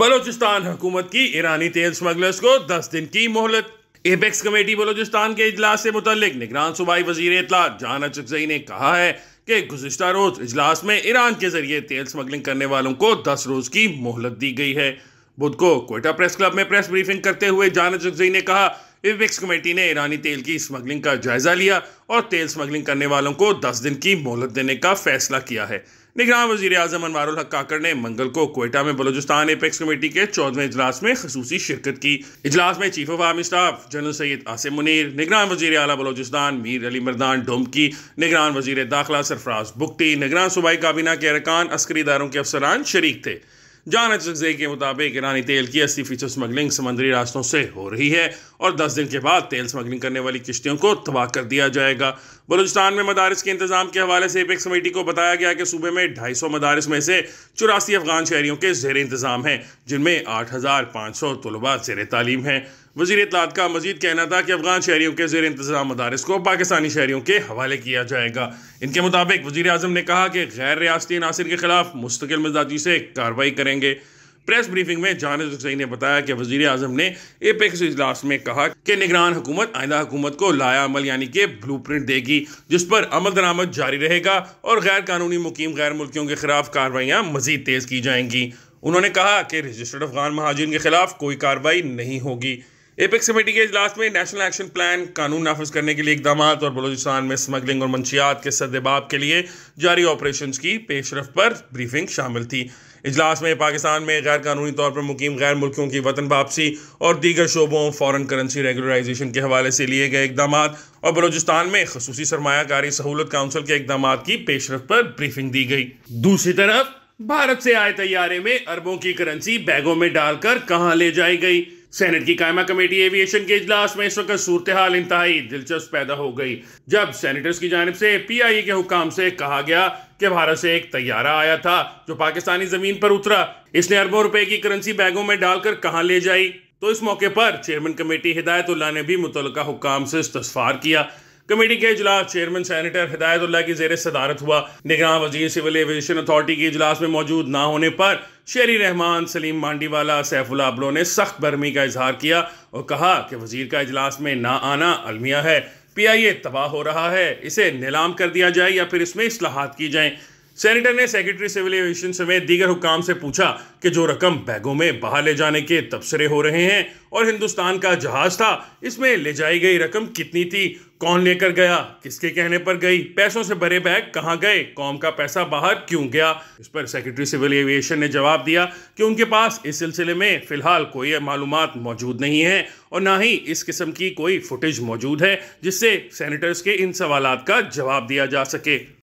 बलोचिस्तान हुकूमत की ईरानी तेल स्मगलर्स को दस दिन की मोहलत एपेक्स कमेटी बलोचिस्तान के इजलास से मुतलिक निगरान सूबाई वजीर इतला जान अचकजई ने कहा है कि गुजशत रोज इजलास में ईरान के जरिए तेल स्मगलिंग करने वालों को दस रोज की मोहलत दी गई है बुध को कोयटा प्रेस क्लब में प्रेस ब्रीफिंग करते हुए जान अचकजई ने कहा एपेक्स कमेटी ने ईरानी तेल की स्मगलिंग का जायजा लिया और तेल स्मगलिंग करने वालों को दस दिन की मोहलत देने का फैसला किया है निगरान वजीर अजम अनवर काकड़ ने मंगल को कोयटा में बलोचिस्तान एपेक्स कमेटी के चौदहवें इजलास में खसूसी शिरकत की इजलास में chief of army staff general Syed Asim Munir निगरान वजीर अला बलोचिस्तान मीर अली मरदान डोमकी निगरान वजीर दाखिला सरफराज बुकटी निगरान सूबाई काबीना के अरकान अस्करी इदारों के अफसरान शरीक थे जान अजजे के मुताबिक ईरानी तेल की अस्सी फीसद स्मगलिंग समंदरी रास्तों से हो रही है और दस दिन के बाद तेल स्मगलिंग करने वाली किश्तियों को तबाह कर दिया जाएगा बलूचिस्तान में मदारस के इंतजाम के हवाले से एपेक्स कमेटी को बताया गया कि सूबे में ढाई सौ मदारस में से चौरासी अफगान शहरीों के जेर इंतजाम हैं जिनमें आठ हज़ार पाँच सौ तलबा जेर तालीम हैं वजीर इतलात का मजीद कहना था कि अफगान शहरीों के जेर इंतजाम मदारस को पाकिस्तानी शहरीों के हवाले किया जाएगा इनके मुताबिक वजी अजम ने कहा कि गैर रियाती नासिर के खिलाफ मुस्तकिल मिजाजी से कार्रवाई करेंगे प्रेस ब्रीफिंग में जानद हुसैन ने बताया कि वजीर अजम ने एपेक्स इजलास में कहा कि निगरान हुकूमत आइंदा हुकूमत को लाया अमल यानी कि ब्लू प्रिंट देगी जिस पर अमल दरामद जारी रहेगा और गैर कानूनी मुकीम गैर मुल्कियों के खिलाफ कार्रवाइयाँ मजीद तेज़ की जाएंगी उन्होंने कहा कि रजिस्टर्ड अफगान महाजन के खिलाफ कोई कार्रवाई नहीं होगी एपेक्स कमेटी के इजलास में नेशनल एक्शन प्लान कानून नाफज करने के लिए इकदाम और बलोचिस्तान में स्मगलिंग और मंशियात के सदबाब के लिए जारी ऑपरेशन की पेशरफ पर ब्रीफिंग शामिल थी इजलास में पाकिस्तान में गैर कानूनी तौर पर मुकीम गैर मुल्कियों की वतन वापसी और दीगर शोबों फॉरन करेंसी रेगुलराइजेशन के हवाले से लिए गए इकदाम और बलोचिस्तान में खसूसी सरमाकारी सहूलत काउंसिल के इकदाम की पेशरफ पर ब्रीफिंग दी गई दूसरी तरफ भारत से आए तैयारे में अरबों की करेंसी बैगों में डालकर कहाँ ले जाई गई सेनेट की कायमा कमेटी एविएशन के इजलास में इस वक्त सूरत हाल इंतहाई दिलचस्प पैदा हो गई जब सेनेटर्स की जानब से पी आई ए के हुकाम से कहा गया कि भारत से एक तैयारा आया था जो पाकिस्तानी जमीन पर उतरा इसने अरबों रुपए की करेंसी बैगों में डालकर कहाँ ले जाई तो इस मौके पर चेयरमैन कमेटी हिदायतुल्ला ने भी मुतल हुकाम से इस्तफार किया कमेटी के इजलास चेयरमैन सैनिटर हिदायत की जेर सदारत हुआ निगरान वजीर सिविल एविएशन अथॉरिटी के इजलास में मौजूद ना होने पर शेरी रहमान सलीम मांडीवाला सैफुल्ला अबलो ने सख्त बर्मी का इजहार किया और कहा कि वजीर का इजलास में ना आना अलमिया है पी आई ए तबाह हो रहा है इसे नीलाम कर दिया जाए या फिर इसमें असलाहत की जाएँ सेनेटर ने सेक्रेटरी सिविल एविएशन समेत दीगर हुकाम से पूछा कि जो रकम बैगों में बाहर ले जाने के तबसरे हो रहे हैं और हिंदुस्तान का जहाज था इसमें ले जाई गई रकम कितनी थी कौन लेकर गया किसके कहने पर गई पैसों से भरे बैग कहाँ गए कौम का पैसा बाहर क्यों गया इस पर सेक्रेटरी सिविल एविएशन ने जवाब दिया कि उनके पास इस सिलसिले में फिलहाल कोई मालूम मौजूद नहीं है और ना ही इस किस्म की कोई फुटेज मौजूद है जिससे सेनेटर्स के इन सवाल का जवाब दिया जा सके